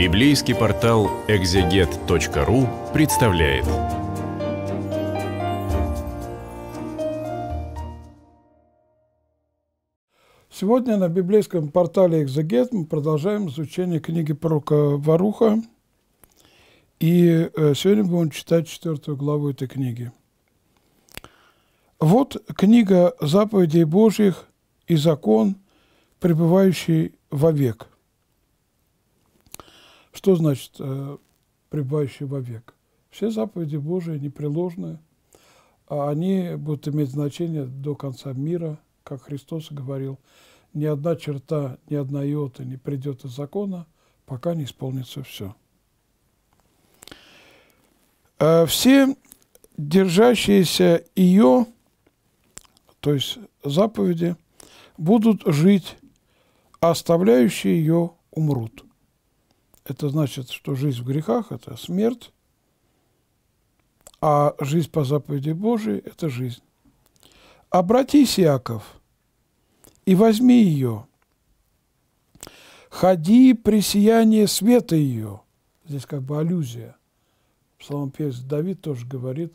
Библейский портал экзегет.ру представляет. Сегодня на библейском портале «Экзегет» мы продолжаем изучение книги пророка Варуха. И э, сегодня будем читать четвертую главу этой книги. «Вот книга заповедей Божьих и закон, пребывающий вовек. Что значит э, пребывающий вовек? Все заповеди Божии непреложны, а они будут иметь значение до конца мира, как Христос говорил, ни одна черта, ни одна иота не придет из закона, пока не исполнится все. Э, все держащиеся ее, то есть заповеди, будут жить, а оставляющие ее умрут это значит, что жизнь в грехах – это смерть, а жизнь по заповеди Божией – это жизнь. «Обратись, Яков, и возьми ее, ходи при сиянии света ее». Здесь как бы аллюзия. Псалмопевец Давид тоже говорит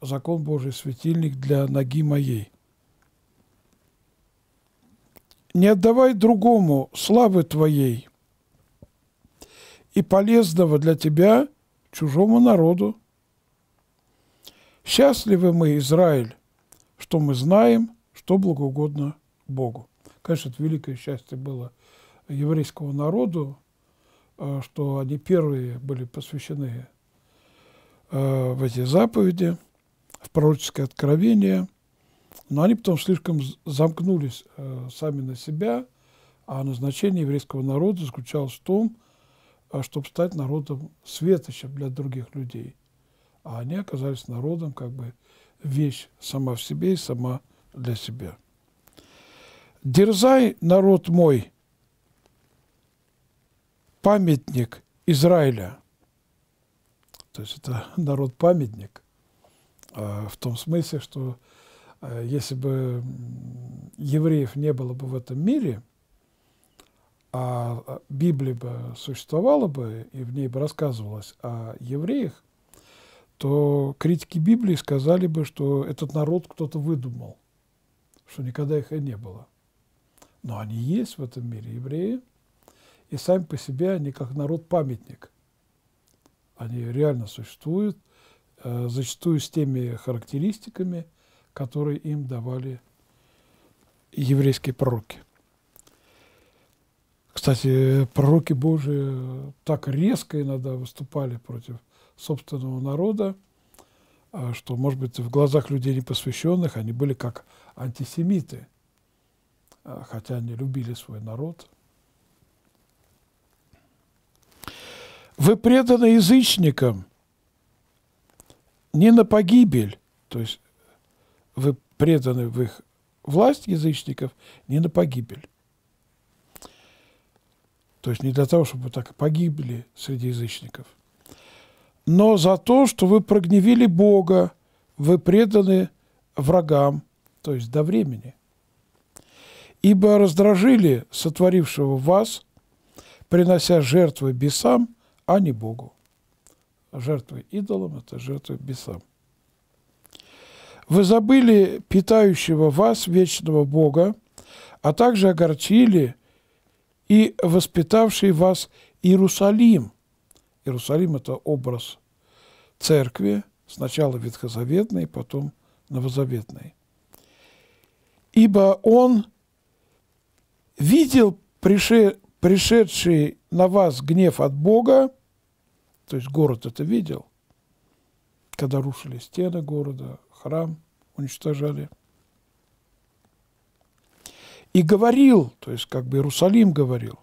«Закон Божий – светильник для ноги моей». «Не отдавай другому славы твоей» и полезного для тебя чужому народу. Счастливы мы, Израиль, что мы знаем, что благоугодно Богу. Конечно, это великое счастье было еврейского народу, э, что они первые были посвящены э, в эти заповеди, в пророческое откровение, но они потом слишком замкнулись э, сами на себя, а назначение еврейского народа заключалось в том, что а чтобы стать народом светочем для других людей. А они оказались народом как бы вещь сама в себе и сама для себя. «Дерзай, народ мой, памятник Израиля». То есть это народ-памятник а, в том смысле, что э, если бы евреев не было бы в этом мире – а, а Библия бы существовала бы, и в ней бы рассказывалось о евреях, то критики Библии сказали бы, что этот народ кто-то выдумал, что никогда их и не было. Но они есть в этом мире, евреи, и сами по себе они как народ памятник. Они реально существуют, э, зачастую с теми характеристиками, которые им давали еврейские пророки. Кстати, пророки Божии так резко иногда выступали против собственного народа, а, что, может быть, в глазах людей непосвященных они были как антисемиты, а, хотя они любили свой народ. Вы преданы язычникам не на погибель, то есть вы преданы в их власть язычников не на погибель, то есть не для того, чтобы вы так погибли среди язычников. Но за то, что вы прогневили Бога, вы преданы врагам, то есть до времени. Ибо раздражили сотворившего вас, принося жертвы бесам, а не Богу. Жертвы идолам – это жертвы бесам. Вы забыли питающего вас вечного Бога, а также огорчили – и воспитавший вас Иерусалим. Иерусалим – это образ церкви, сначала ветхозаветной, потом новозаветной. Ибо он видел пришедший на вас гнев от Бога, то есть город это видел, когда рушили стены города, храм уничтожали – и говорил, то есть как бы Иерусалим говорил,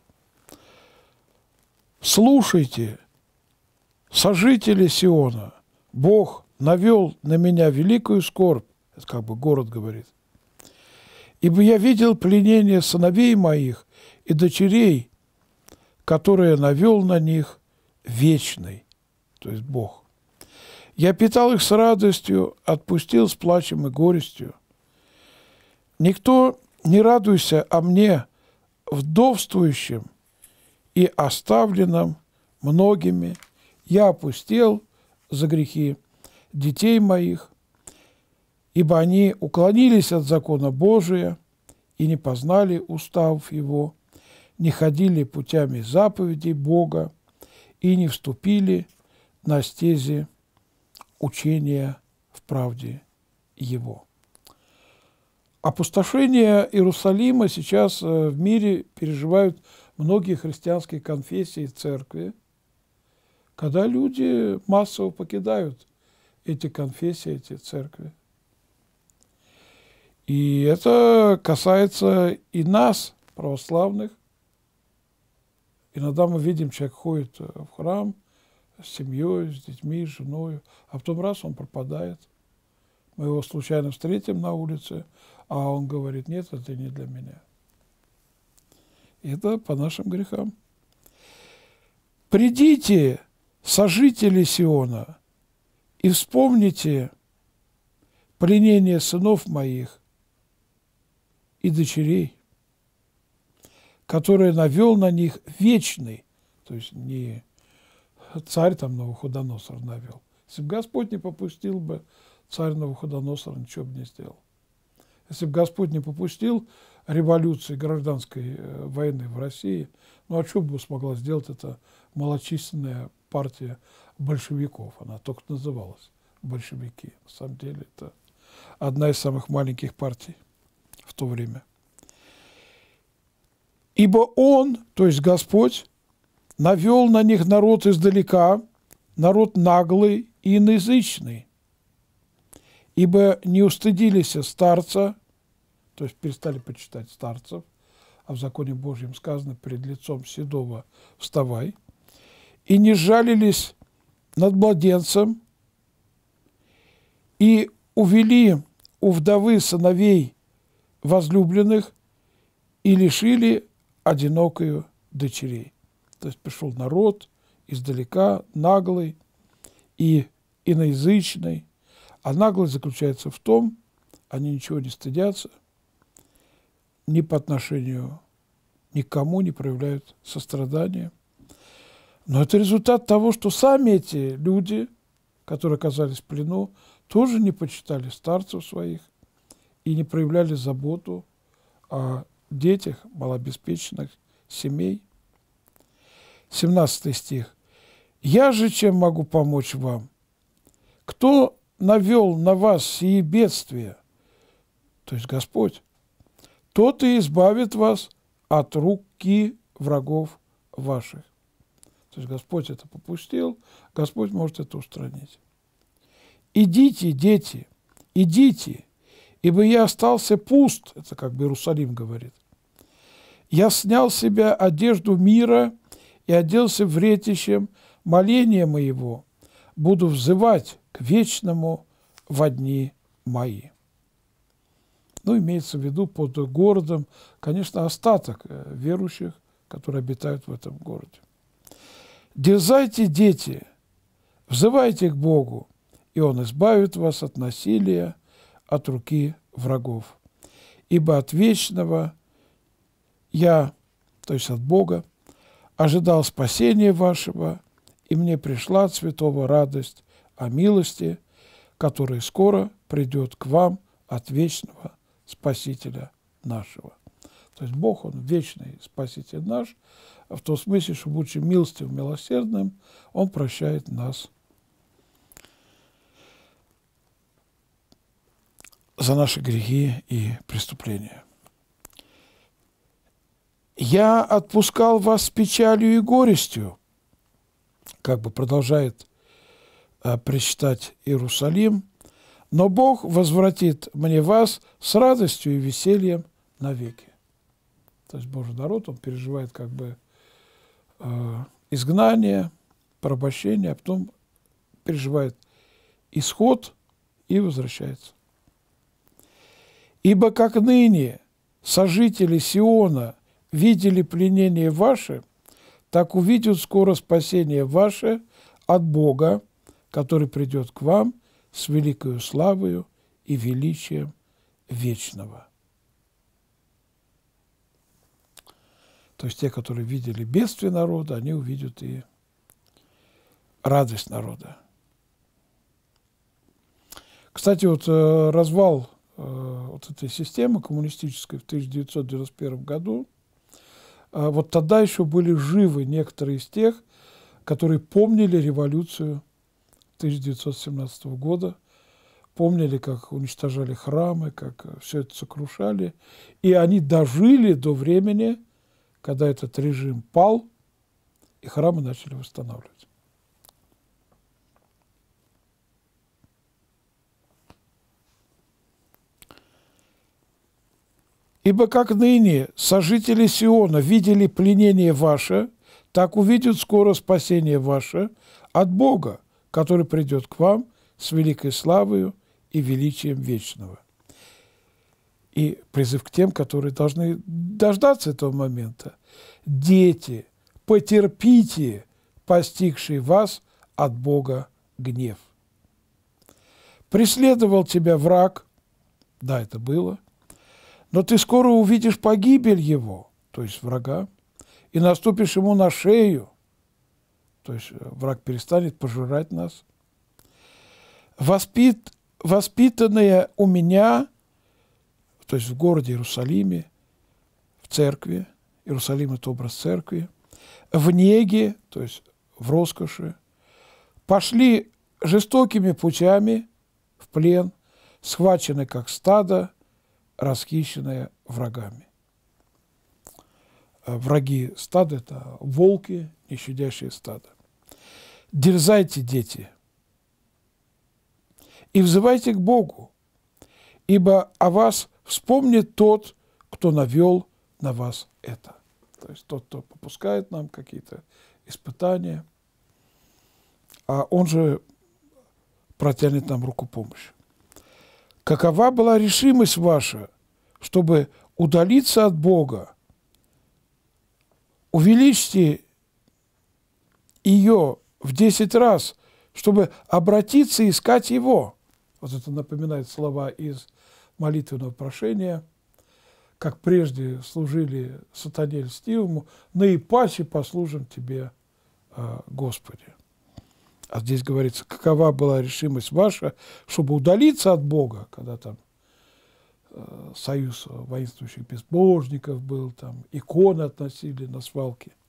«Слушайте, сожители Сиона, Бог навел на меня великую скорбь», это как бы город говорит, «ибо я видел пленение сыновей моих и дочерей, которые навел на них вечный, то есть Бог. Я питал их с радостью, отпустил с плачем и горестью. Никто не радуйся о мне, вдовствующим и оставленным многими. Я опустел за грехи детей моих, ибо они уклонились от закона Божия и не познали устав его, не ходили путями заповедей Бога и не вступили на стези учения в правде его. Опустошение Иерусалима сейчас э, в мире переживают многие христианские конфессии и церкви, когда люди массово покидают эти конфессии, эти церкви. И это касается и нас, православных. Иногда мы видим, человек ходит э, в храм с семьей, с детьми, с женой, а в том раз он пропадает. Мы его случайно встретим на улице, а он говорит, нет, это не для меня. Это по нашим грехам. Придите, сожители Сиона, и вспомните пленение сынов моих и дочерей, которые навел на них вечный, то есть не царь там Новоходоносор навел. Если бы Господь не попустил бы, царь Новоходоносор ничего бы не сделал. Если бы Господь не попустил революции, гражданской э, войны в России, ну а что бы смогла сделать эта малочисленная партия большевиков? Она только называлась большевики. На самом деле это одна из самых маленьких партий в то время. Ибо Он, то есть Господь, навел на них народ издалека, народ наглый и иноязычный, ибо не устыдились старца, то есть перестали почитать старцев, а в законе Божьем сказано перед лицом седого вставай», и не жалились над младенцем, и увели у вдовы сыновей возлюбленных и лишили одинокую дочерей. То есть пришел народ издалека, наглый и иноязычный, а наглость заключается в том, они ничего не стыдятся, ни по отношению никому не проявляют сострадания. Но это результат того, что сами эти люди, которые оказались в плену, тоже не почитали старцев своих и не проявляли заботу о детях малообеспеченных семей. 17 стих. «Я же чем могу помочь вам? Кто навел на вас сие бедствие, то есть Господь, тот и избавит вас от руки врагов ваших. То есть Господь это попустил, Господь может это устранить. «Идите, дети, идите, ибо я остался пуст», это как бы Иерусалим говорит. «Я снял себя одежду мира и оделся вретищем моления моего, буду взывать, к вечному в одни мои». Ну, имеется в виду под городом, конечно, остаток э, верующих, которые обитают в этом городе. «Дерзайте, дети, взывайте к Богу, и Он избавит вас от насилия, от руки врагов. Ибо от вечного я, то есть от Бога, ожидал спасения вашего, и мне пришла святого радость о милости, которая скоро придет к вам от вечного Спасителя нашего. То есть Бог, Он вечный Спаситель наш, в том смысле, что, будучи милостивым, милосердным, Он прощает нас за наши грехи и преступления. «Я отпускал вас с печалью и горестью», как бы продолжает Э, причитать Иерусалим, но Бог возвратит мне вас с радостью и весельем навеки. То есть Божий народ, он переживает как бы э, изгнание, порабощение, а потом переживает исход и возвращается. «Ибо как ныне сожители Сиона видели пленение ваше, так увидят скоро спасение ваше от Бога, который придет к вам с великою славою и величием вечного. То есть те, которые видели бедствие народа, они увидят и радость народа. Кстати, вот э, развал э, вот этой системы коммунистической в 1991 году, э, вот тогда еще были живы некоторые из тех, которые помнили революцию 1917 года. Помнили, как уничтожали храмы, как э, все это сокрушали. И они дожили до времени, когда этот режим пал, и храмы начали восстанавливать. Ибо как ныне сожители Сиона видели пленение ваше, так увидят скоро спасение ваше от Бога, который придет к вам с великой славою и величием вечного. И призыв к тем, которые должны дождаться этого момента. Дети, потерпите постигший вас от Бога гнев. Преследовал тебя враг, да, это было, но ты скоро увидишь погибель его, то есть врага, и наступишь ему на шею – то есть э, враг перестанет пожирать нас. Воспит, воспитанные у меня, то есть в городе Иерусалиме, в церкви, Иерусалим – это образ церкви, в неге, то есть в роскоши, пошли жестокими путями в плен, схвачены как стадо, расхищенное врагами. Э, враги стада – это волки, нещадящие стадо. Дерзайте, дети, и взывайте к Богу, ибо о вас вспомнит тот, кто навел на вас это. То есть тот, кто попускает нам какие-то испытания, а он же протянет нам руку помощи. Какова была решимость ваша, чтобы удалиться от Бога? Увеличьте ее в 10 раз, чтобы обратиться и искать Его. Вот это напоминает слова из молитвенного прошения, как прежде служили сатане льстивому, наипаче послужим Тебе, а, Господи. А здесь говорится, какова была решимость ваша, чтобы удалиться от Бога, когда там э, союз воинствующих безбожников был, там иконы относили на свалке –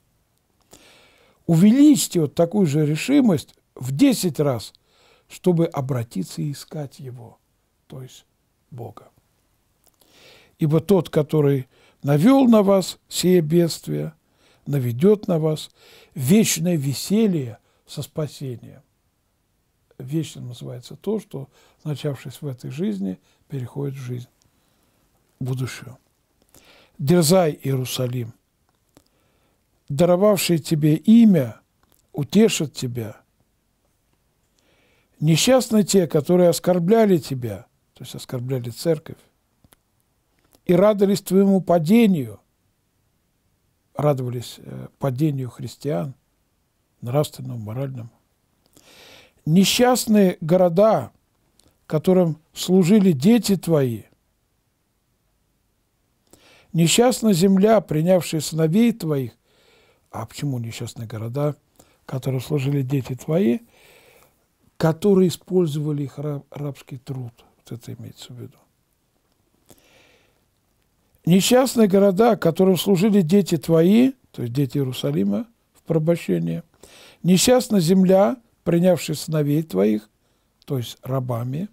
увеличьте вот такую же решимость в 10 раз, чтобы обратиться и искать Его, то есть Бога. Ибо тот, который навел на вас сие бедствие, наведет на вас вечное веселье со спасением. Вечным называется то, что, начавшись в этой жизни, переходит в жизнь будущую. Дерзай, Иерусалим, даровавшие тебе имя, утешат тебя. Несчастны те, которые оскорбляли тебя, то есть оскорбляли церковь, и радовались твоему падению, радовались э, падению христиан, нравственному, моральному. Несчастные города, которым служили дети твои, несчастна земля, принявшая сыновей твоих, а почему несчастные города, которые служили дети твои, которые использовали их раб, рабский труд. Вот это имеется в виду. Несчастные города, которым служили дети твои, то есть дети Иерусалима, в порабощении. Несчастна земля, принявшая сыновей твоих, то есть рабами.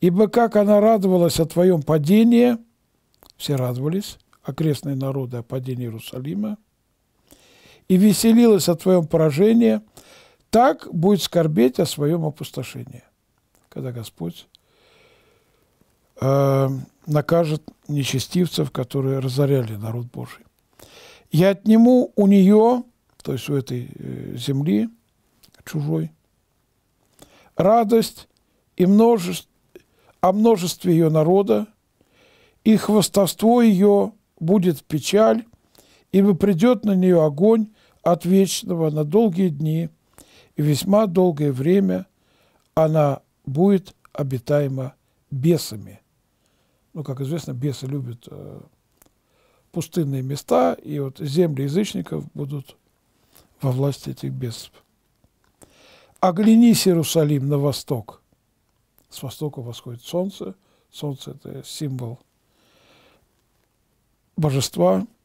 Ибо как она радовалась о твоем падении, все радовались, окрестные народы о падении Иерусалима – и веселилась о твоем поражении, так будет скорбеть о своем опустошении, когда Господь э, накажет нечестивцев, которые разоряли народ Божий. Я отниму у нее, то есть у этой э, земли чужой, радость и множество, о множестве ее народа, и хвостовство ее будет печаль, ибо придет на нее огонь, от вечного на долгие дни, и весьма долгое время она будет обитаема бесами. Ну, как известно, бесы любят э, пустынные места, и вот земли язычников будут во власти этих бесов. Оглянись, Иерусалим, на восток. С востока восходит солнце. Солнце – это символ божества –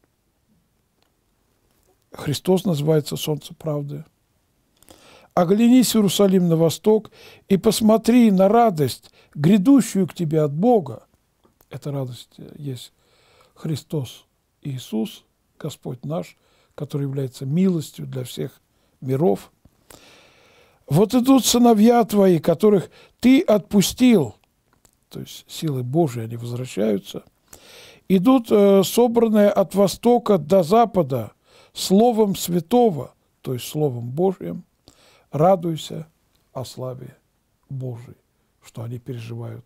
Христос называется солнце правды. Оглянись, Иерусалим, на восток и посмотри на радость, грядущую к тебе от Бога. Эта радость есть Христос Иисус, Господь наш, который является милостью для всех миров. Вот идут сыновья твои, которых ты отпустил, то есть силы Божьи, они возвращаются, идут э, собранные от востока до запада – словом святого, то есть словом Божьим, радуйся о славе Божией, что они переживают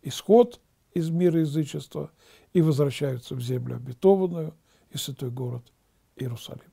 исход из мира язычества и возвращаются в землю обетованную и святой город Иерусалим.